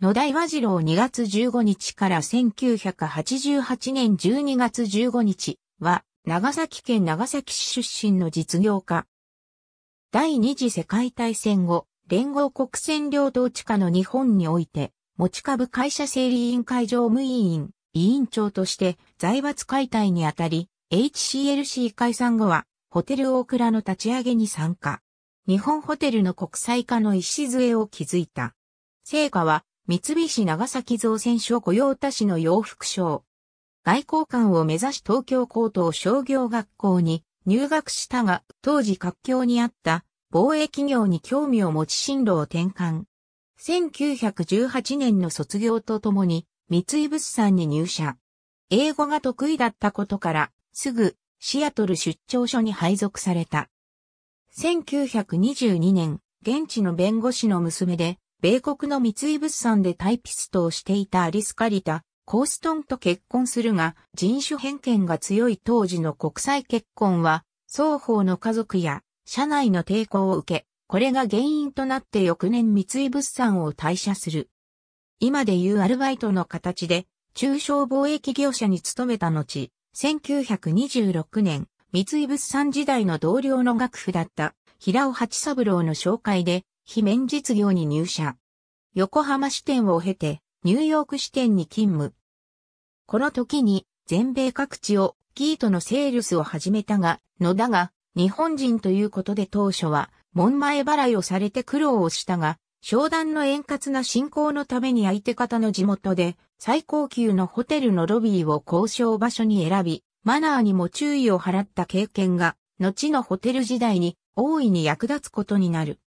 野田岩次郎2月15日から1988年12月15日は、長崎県長崎市出身の実業家。第二次世界大戦後、連合国占領統治下の日本において、持ち株会社整理委員会常務委員、委員長として財閥解体にあたり、HCLC 解散後は、ホテル大倉の立ち上げに参加。日本ホテルの国際化の礎を築いた。成果は、三菱長崎造船所雇用市の洋服商。外交官を目指し東京高等商業学校に入学したが、当時活況にあった防衛企業に興味を持ち進路を転換。1918年の卒業とともに三井物産に入社。英語が得意だったことから、すぐシアトル出張所に配属された。1922年、現地の弁護士の娘で米国の三井物産でタイピストをしていたアリスカリタ、コーストンと結婚するが、人種偏見が強い当時の国際結婚は、双方の家族や社内の抵抗を受け、これが原因となって翌年三井物産を退社する。今でいうアルバイトの形で、中小貿易業者に勤めた後、1926年、三井物産時代の同僚の楽譜だった平尾八三郎の紹介で、非面実業に入社。横浜支店を経て、ニューヨーク支店に勤務。この時に、全米各地をギートのセールスを始めたが、のだが日本人ということで当初は門前払いをされて苦労をしたが、商談の円滑な進行のために相手方の地元で最高級のホテルのロビーを交渉場所に選び、マナーにも注意を払った経験が、後のホテル時代に大いに役立つことになる。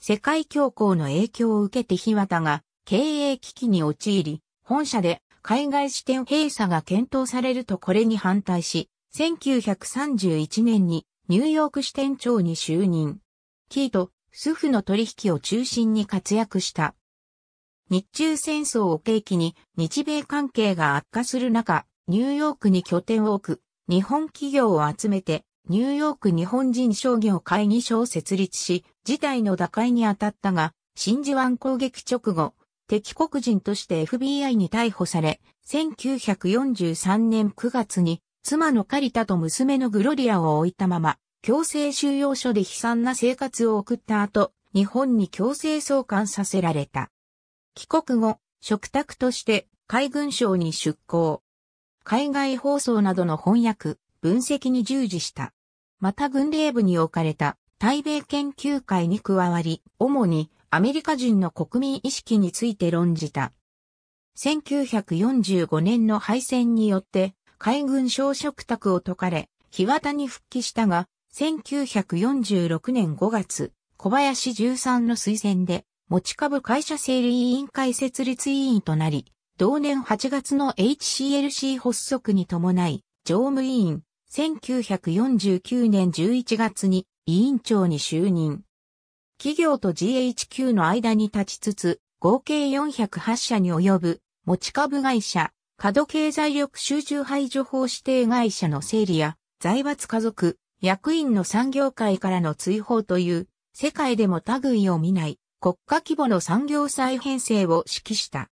世界恐慌の影響を受けて日渡が経営危機に陥り、本社で海外支店閉鎖が検討されるとこれに反対し、1931年にニューヨーク支店長に就任。キーとスフの取引を中心に活躍した。日中戦争を契機に日米関係が悪化する中、ニューヨークに拠点を置く日本企業を集めてニューヨーク日本人商業会議所を設立し、事態の打開に当たったが、真珠湾攻撃直後、敵国人として FBI に逮捕され、1943年9月に妻のカリタと娘のグロリアを置いたまま、強制収容所で悲惨な生活を送った後、日本に強制送還させられた。帰国後、食卓として海軍省に出向。海外放送などの翻訳、分析に従事した。また軍令部に置かれた対米研究会に加わり、主にアメリカ人の国民意識について論じた。1945年の敗戦によって海軍小食卓を解かれ、日綿に復帰したが、1946年5月、小林十三の推薦で、持ち株会社整理委員会設立委員となり、同年8月の HCLC 発足に伴い、常務委員、1949年11月に委員長に就任。企業と GHQ の間に立ちつつ、合計408社に及ぶ持ち株会社、過度経済力集中排除法指定会社の整理や、財閥家族、役員の産業界からの追放という、世界でも類を見ない国家規模の産業再編成を指揮した。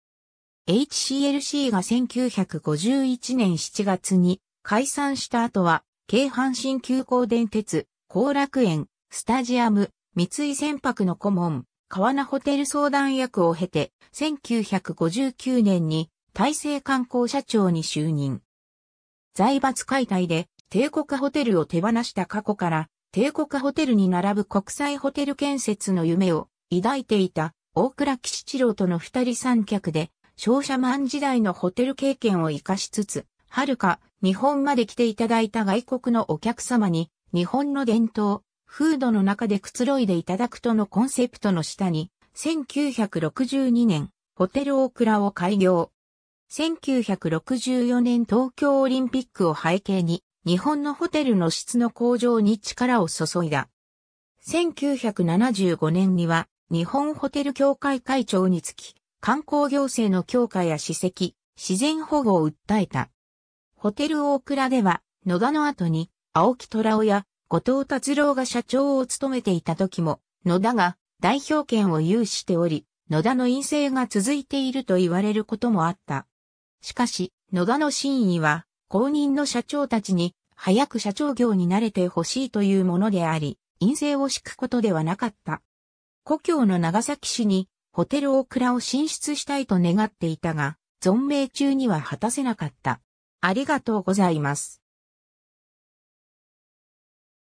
HCLC が1951年7月に解散した後は、京阪神急行電鉄、後楽園、スタジアム、三井船舶の顧問、川名ホテル相談役を経て、1959年に大成観光社長に就任。財閥解体で帝国ホテルを手放した過去から、帝国ホテルに並ぶ国際ホテル建設の夢を抱いていた大倉吉次郎との二人三脚で、商社マン時代のホテル経験を活かしつつ、はるか日本まで来ていただいた外国のお客様に日本の伝統、風土の中でくつろいでいただくとのコンセプトの下に1962年ホテルオークラを開業。1964年東京オリンピックを背景に日本のホテルの質の向上に力を注いだ。1975年には日本ホテル協会会長につき観光行政の強化や史跡、自然保護を訴えた。ホテル大倉では、野田の後に、青木虎尾や、後藤達郎が社長を務めていた時も、野田が代表権を有しており、野田の陰性が続いていると言われることもあった。しかし、野田の真意は、公認の社長たちに、早く社長業に慣れてほしいというものであり、陰性を敷くことではなかった。故郷の長崎市に、ホテル大倉を進出したいと願っていたが、存命中には果たせなかった。ありがとうございます。